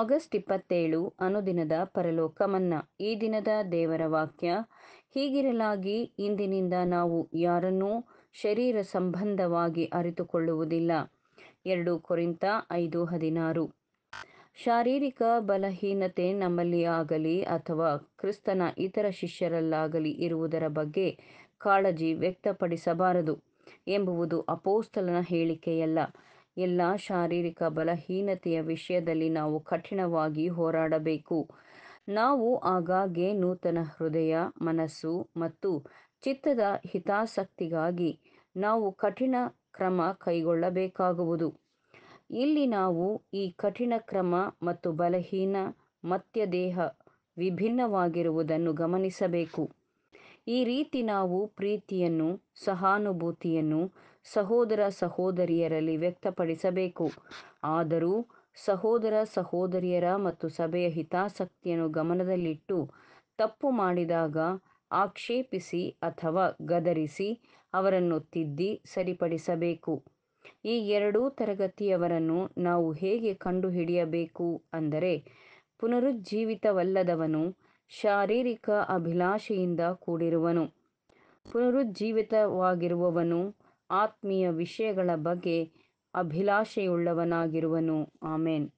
August ಇಪ್ಪತ್ತೇಳು ಅನುದಿನದ ಪರಲೋಕ ಮನ್ನಾ ಈ ದಿನದ ದೇವರ ವಾಕ್ಯ ಹೀಗಿರಲಾಗಿ ಇಂದಿನಿಂದ ನಾವು ಯಾರನ್ನೂ ಶರೀರ ಸಂಬಂಧವಾಗಿ ಅರಿತುಕೊಳ್ಳುವುದಿಲ್ಲ ಎರಡು ಕೊರಿಂತ ಐದು ಹದಿನಾರು ಶಾರೀರಿಕ ಬಲಹೀನತೆ ನಮ್ಮಲ್ಲಿ ಆಗಲಿ ಅಥವಾ ಕ್ರಿಸ್ತನ ಇತರ ಶಿಷ್ಯರಲ್ಲಾಗಲಿ ಇರುವುದರ ಬಗ್ಗೆ ಕಾಳಜಿ ವ್ಯಕ್ತಪಡಿಸಬಾರದು ಎಂಬುವುದು ಅಪೋಸ್ತಲನ ಹೇಳಿಕೆಯಲ್ಲ ಎಲ್ಲ ಶಾರೀರಿಕ ಬಲಹೀನತೆಯ ವಿಷಯದಲ್ಲಿ ನಾವು ಕಠಿಣವಾಗಿ ಹೋರಾಡಬೇಕು ನಾವು ಆಗಾಗ್ಗೆ ನೂತನ ಹೃದಯ ಮನಸ್ಸು ಮತ್ತು ಚಿತ್ತದ ಹಿತಾಸಕ್ತಿಗಾಗಿ ನಾವು ಕಠಿಣ ಕ್ರಮ ಕೈಗೊಳ್ಳಬೇಕಾಗುವುದು ಇಲ್ಲಿ ನಾವು ಈ ಕಠಿಣ ಕ್ರಮ ಮತ್ತು ಬಲಹೀನ ದೇಹ ವಿಭಿನ್ನವಾಗಿರುವುದನ್ನು ಗಮನಿಸಬೇಕು ಈ ರೀತಿ ನಾವು ಪ್ರೀತಿಯನ್ನು ಸಹಾನುಭೂತಿಯನ್ನು ಸಹೋದರ ಸಹೋದರಿಯರಲ್ಲಿ ವ್ಯಕ್ತಪಡಿಸಬೇಕು ಆದರೂ ಸಹೋದರ ಸಹೋದರಿಯರ ಮತ್ತು ಸಭೆಯ ಹಿತಾಸಕ್ತಿಯನ್ನು ಗಮನದಲ್ಲಿಟ್ಟು ತಪ್ಪು ಮಾಡಿದಾಗ ಆಕ್ಷೇಪಿಸಿ ಅಥವಾ ಗದರಿಸಿ ಅವರನ್ನು ತಿದ್ದಿ ಸರಿಪಡಿಸಬೇಕು ಈ ಎರಡೂ ತರಗತಿಯವರನ್ನು ನಾವು ಹೇಗೆ ಕಂಡುಹಿಡಿಯಬೇಕು ಅಂದರೆ ಪುನರುಜ್ಜೀವಿತವಲ್ಲದವನು ಶಾರೀರಿಕ ಅಭಿಲಾಷೆಯಿಂದ ಕೂಡಿರುವನು ಪುನರುಜ್ಜೀವಿತವಾಗಿರುವವನು ಆತ್ಮೀಯ ವಿಷಯಗಳ ಬಗ್ಗೆ ಅಭಿಲಾಷೆಯುಳ್ಳವನಾಗಿರುವನು ಆಮೇನ್